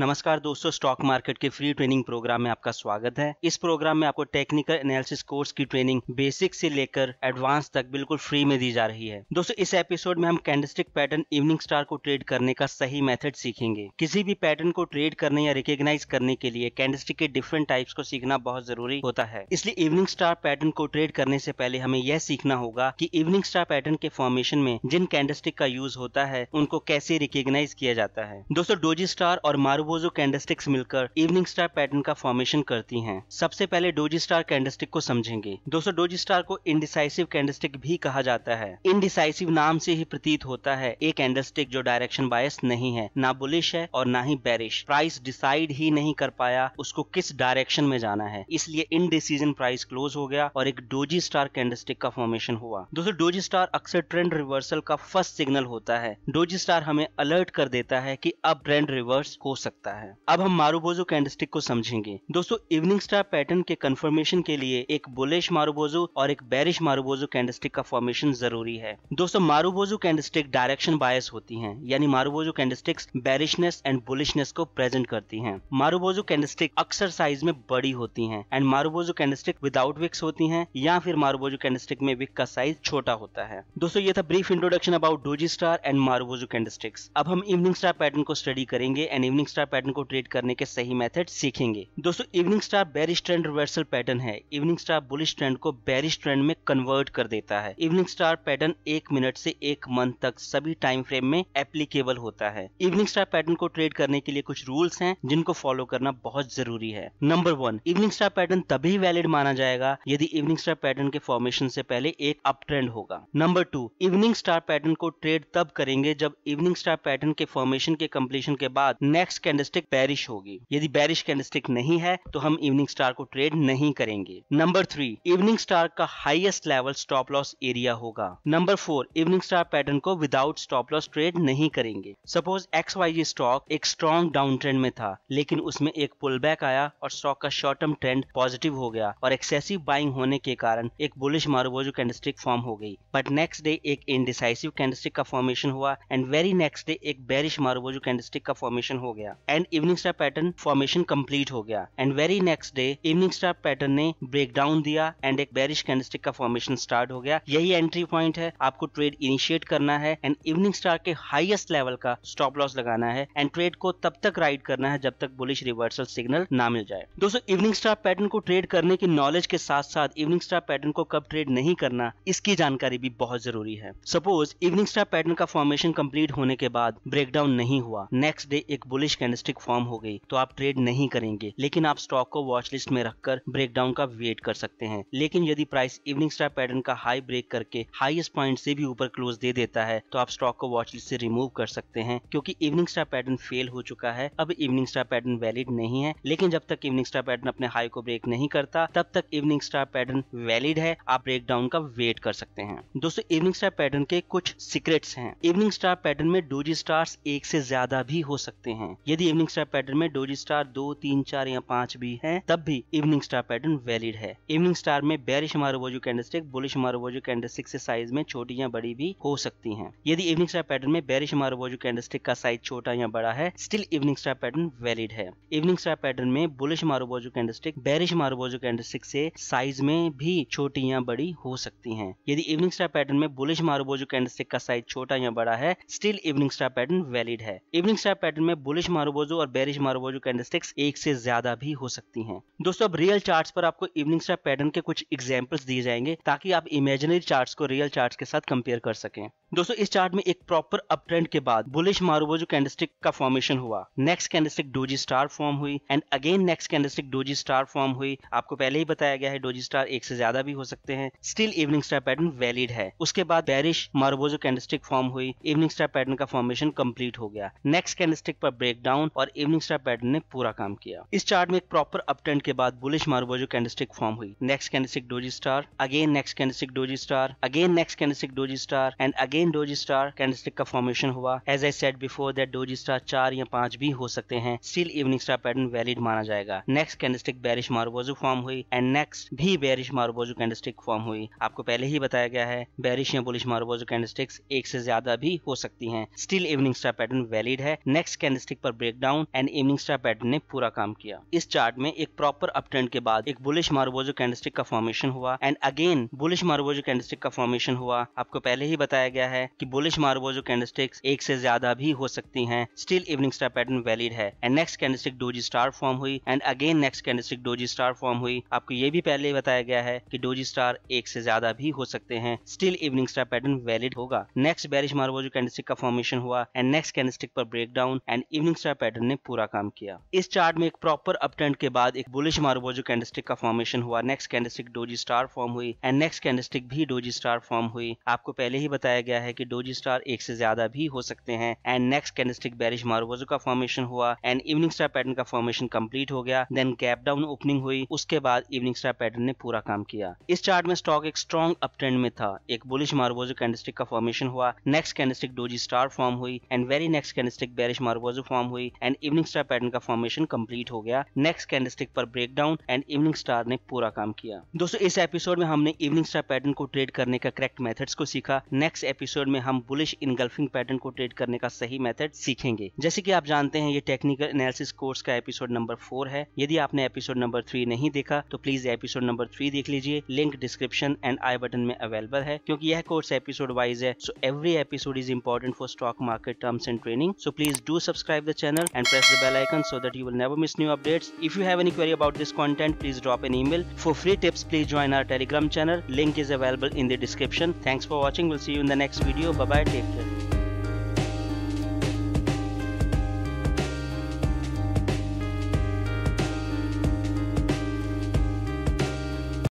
नमस्कार दोस्तों stock market के फ्री ट्रेनिंग प्रोग्राम में आपका स्वागत है इस प्रोग्राम में आपको टेक्निकल एनालिसिस कोर्स की ट्रेनिंग बेसिक से लेकर एडवांस तक बिल्कुल फ्री में दी जा रही है दोस्तों इस एपिसोड में हम कैंडलस्टिक पैटर्न इवनिंग स्टार को ट्रेड करने का सही मेथड सीखेंगे किसी भी पैटर्न को ट्रेड करने या रिकग्नाइज करने के लिए कैंडलस्टिक के डिफरेंट टाइप्स को सीखना बहुत जरूरी होता है इसलिए इवनिंग स्टार पैटर्न को ट्रेड करने से पहले हमें यह सीखना होगा की इवनिंग स्टार पैटर्न के फॉर्मेशन में जिन कैंडलस्टिक का यूज होता है उनको कैसे रिकग्नाइज किया जाता है दोस्तों डोजी स्टार और मारू वो कैंडस्टिक्स मिलकर इवनिंग स्टार पैटर्न का फॉर्मेशन करती हैं सबसे पहले डोजी स्टार कैंडस्टिक को समझेंगे दोस्तों डोजी स्टार को इनडिसाइसिव कैंडस्टिक भी कहा जाता है इनडिसाइसिव नाम से ही प्रतीत होता है एक कैंडस्टिक जो डायरेक्शन बायस नहीं है ना बुलिश है और ना ही बैरिश प्राइस डिसाइड ही नहीं कर पाया उसको किस डायरेक्शन में जाना है इसलिए इनडिसीजन प्राइस क्लोज हो गया और एक डोजी स्टार कैंडस्टिक का फॉर्मेशन हुआ दोस्तों डोजी स्टार अक्सर ट्रेंड रिवर्सल का फर्स्ट सिग्नल होता है डोजी स्टार हमें अलर्ट कर देता है की अब ट्रेंड रिवर्स हो सकता सकता है अब हम मारूबोजो कैंडस्टिक को समझेंगे दोस्तों इवनिंग स्टार पैटर्न के कंफर्मेशन के लिए एक बुलिश मारूबोजो और एक बैरिश मारूबोजो कैंडस्टिक का फॉर्मेशन जरूरी है दोस्तों मारूबोजो कैंडस्टिक डायरेक्शन बायस होती है यानी marubozu candlesticks bearishness and bullishness को प्रेजेंट करती है मारूबोजो कैंडस्टिक अक्सर साइज में बड़ी होती है and marubozu candlestick without wicks होती है या फिर मारूबोजो कैंडस्टिक में विक का साइज छोटा होता है दोस्तों ये था brief introduction about doji star and marubozu candlesticks अब हम इवनिंग स्टार पैटर्न को स्टडी करेंगे एंड इवनिंग स्टार पैटर्न को ट्रेड करने के सही मेथड सीखेंगे दोस्तों evening star bearish trend reversal pattern है इवनिंग स्टार बुलिश ट्रेंड को बेरिश ट्रेंड में कन्वर्ट कर देता है इवनिंग स्टार पैटर्न एक मिनट से एक मंथ तक सभी टाइम फ्रेम में एप्लीकेबल होता है इवनिंग स्टार पैटर्न को ट्रेड करने के लिए कुछ रूल्स हैं जिनको फॉलो करना बहुत जरूरी है number one evening star pattern तभी वैलिड माना जाएगा यदि इवनिंग स्टार पैटर्न के फॉर्मेशन से पहले एक अप ट्रेंड होगा number two evening star pattern को ट्रेड तब करेंगे जब इवनिंग स्टार पैटर्न के फॉर्मेशन के कम्प्लीशन के बाद नेक्स्ट कैंडलस्टिक बैरिश होगी यदि बैरिश कैंडलस्टिक नहीं है तो हम इवनिंग स्टार को ट्रेड नहीं करेंगे नंबर थ्री इवनिंग स्टार का highest level stop loss area होगा number four evening star pattern को विदाउट स्टॉप लॉस ट्रेड नहीं करेंगे suppose X Y Z stock एक स्ट्रॉन्ग डाउन ट्रेंड में था लेकिन उसमें एक पुल बैक आया और स्टॉक का शॉर्ट टर्म ट्रेंड पॉजिटिव हो गया और एक्सेसिव बाइंग होने के कारण एक बुलिश मारूबोजो कैंडलस्टिक फॉर्म हो गई बट नेक्स्ट डे एक इनडिसाइसिव कैंडलस्टिक का फॉर्मेशन हुआ एंड वेरी नेक्स्ट डे एक बेरिश मारूबोजो कैंडलस्टिक का फॉर्मेशन हो गया and evening star pattern formation complete हो गया and very next day evening star pattern ने ब्रेक डाउन दिया एंड एक बैरिश कैंडस्टिक का फॉर्मेशन स्टार्ट हो गया यही एंट्री पॉइंट है आपको ट्रेड इनिशिएट करना है एंड इवनिंग स्टार के हाइएस्ट लेवल का स्टॉप लॉस लगाना है एंड ट्रेड को तब तक राइड करना है जब तक बुलिश रिवर्सल सिग्नल ना मिल जाए दोस्तों इवनिंग स्टार पैटर्न को ट्रेड करने की नॉलेज के साथ साथ इवनिंग स्टार पैटर्न को कब ट्रेड नहीं करना इसकी जानकारी भी बहुत जरूरी है सपोज इवनिंग स्टार पैटर्न का फॉर्मेशन कंप्लीट होने के बाद ब्रेकडाउन नहीं हुआ नेक्स्ट डे एक बुलिश कैंडलस्टिक फॉर्म हो गई तो आप ट्रेड नहीं करेंगे लेकिन आप स्टॉक को वॉच लिस्ट में रखकर ब्रेकडाउन का वेट कर सकते हैं लेकिन यदि प्राइस इवनिंग स्टार पैटर्न का हाई ब्रेक करके हाईएस्ट पॉइंट से भी ऊपर क्लोज दे देता है तो आप स्टॉक को वॉच लिस्ट से रिमूव कर सकते हैं क्योंकि इवनिंग स्टार पैटर्न फेल हो चुका है अब इवनिंग स्टार पैटर्न वैलिड नहीं है लेकिन जब तक इवनिंग स्टार पैटर्न अपने हाई को ब्रेक नहीं करता तब तक इवनिंग स्टार पैटर्न वैलिड है आप ब्रेकडाउन का वेट कर सकते हैं दोस्तों इवनिंग स्टार पैटर्न के कुछ सीक्रेट्स हैं इवनिंग स्टार पैटर्न में डोजी स्टार्स एक से ज्यादा भी हो सकते हैं यदि यदि इवनिंग स्टार पैटर्न में डोजी स्टार दो तीन चार या पांच भी है तब भी इवनिंग स्टार पैटर्न वैलिड है इवनिंग स्टार में bearish marubozu candlestick bullish candle candlestick से साइज में छोटी या बड़ी भी हो सकती है यदि इवनिंग स्टार पैटर्न में बैरिश मारोबोजो कैंडलस्टिक का साइज छोटा या बड़ा है still evening star pattern valid है इवनिंग स्टार पैटर्न में bullish marubozu candlestick bearish marubozu candlestick से साइज में भी छोटी या बड़ी हो सकती है यदि इवनिंग स्टार पैटर्न में बुलिश कैंडल कैंडलस्टिक का साइज छोटा या बड़ा है still evening star pattern valid है इवनिंग स्टार पैटर्न में बुलिश मारो मारुबोजो और बेरिश मारुबोजो कैंडलस्टिक्स एक से ज्यादा भी हो सकती हैं दोस्तों अब रियल चार्ट्स पर आपको इवनिंग स्टार पैटर्न के कुछ एग्जांपल्स दिए जाएंगे ताकि आप इमेजिनरी चार्ट्स को रियल चार्ट्स के साथ कंपेयर कर सकें दोस्तों इस चार्ट में एक प्रॉपर अप ट्रेंड के बाद बुलिश मारुबोजो कैंडलस्टिक का फॉर्मेशन हुआ next candlestick doji star form हुई and again next candlestick doji star form हुई आपको पहले ही बताया गया है डोजी स्टार एक से ज्यादा भी हो सकते हैं still evening star pattern valid है उसके बाद बैरिश मारुबोजो कैंडलस्टिक फॉर्म हुई इवनिंग स्टार पैटर्न का फॉर्मेशन कंप्लीट हो गया नेक्स्ट कैंडलस्टिक पर ब्रेकडाउन डाउन और इवनिंग स्टार पैटर्न ने पूरा काम किया इस चार्ट में एक प्रॉपर अपट्रेंड के बाद बुलिश मारुबोजो कैंडलस्टिक फॉर्म हुई next candlestick doji star again next candlestick doji star again next candlestick doji star and again doji star candlestick का फॉर्मेशन हुआ as I said before that doji star चार या पांच भी हो सकते हैं still evening star pattern valid माना जाएगा next candlestick bearish marubozu form हुई एंड नेक्स्ट भी बैरिश मारुबोजो कैंडलस्टिक फॉर्म हुई आपको पहले ही बताया गया है बैरिश या बुलिश मारुबोजो कैंडलस्टिक्स एक से ज्यादा भी हो सकती है still evening star pattern valid है नेक्स्ट कैंडलस्टिक पर breakdown and evening star pattern ने पूरा काम किया इस चार्ट में एक प्रॉपर अपट्रेंड के बाद एक बुलिश मार्बोजो कैंडस्टिक का फॉर्मेशन हुआ and again bullish marubozu candlestick का फॉर्मेशन हुआ आपको पहले ही बताया गया है की बुलिश मार्बोजो कैंडस्टिक एक से ज्यादा भी हो सकती है still evening star pattern valid है and next candlestick doji star form हुई and again next candlestick doji star form हुई आपको ये भी पहले ही बताया गया है की डोजी स्टार एक से ज्यादा भी हो सकते हैं still evening star pattern valid होगा नेक्स्ट बैरिश मार्बोजो कैंडस्टिक का फॉर्मेशन हुआ एंड नेक्स्ट कैंडस्टिक पर ब्रेक डाउन एंड इवनिंग दूसरा पैटर्न ने पूरा काम किया इस चार्ट में एक प्रॉपर अपट्रेंड के बाद एक बुलिश मारूबोजो कैंडस्टिक का फॉर्मेशन हुआ next candlestick doji star form हुई एंड नेक्स्ट कैंडस्टिक भी डोजी स्टार फॉर्म हुई आपको पहले ही बताया गया है कि डोजी स्टार एक से ज्यादा भी हो सकते हैं and next candlestick bearish marubozu का फॉर्मेशन हुआ एंड इवनिंग स्टार पैटर्न का फॉर्मेशन कम्प्लीट हो गया देन गैप डाउन ओपनिंग हुई उसके बाद इवनिंग स्टार पैटर्न ने पूरा काम किया इस चार्ट में स्टॉक एक स्ट्रॉन्ग अपट्रेंड में था एक बुलिश मारोबोजो कैंडस्टिक का फॉर्मेशन हुआ next candlestick doji star form हुई and very next candlestick bearish marubozu form हुई हुई एंड इवनिंग स्टार पैटर्न का फॉर्मेशन कंप्लीट हो गया नेक्स्ट कैंडल स्टिक पर break down and evening star ने पूरा काम किया दोस्तों इस एपिसोड में हमने इवनिंग स्टार पैटर्न को ट्रेड करने का करेक्ट मेथड्स को सीखा नेक्स्ट एपिसोड में हम बुलिश इनगल्फिंग पैटर्न को ट्रेड करने का सही मेथड सीखेंगे जैसे कि आप जानते हैं ये टेक्निकल एनालिसिस कोर्स का एपिसोड नंबर फोर है यदि आपने एपिसोड नंबर थ्री नहीं देखा तो प्लीज एपिसोड नंबर थ्री देख लीजिए link description and I button में अवेलेबल है क्योंकि यह कोर्स एपिसोड वाइज है so every episode is important for stock market terms and training so please do subscribe the channel channel and press the bell icon so that you will never miss new updates. If you have any query about this content, please drop an email. For free tips, please join our Telegram channel. Link is available in the description. Thanks for watching. We'll see you in the next video. Bye bye. Take care.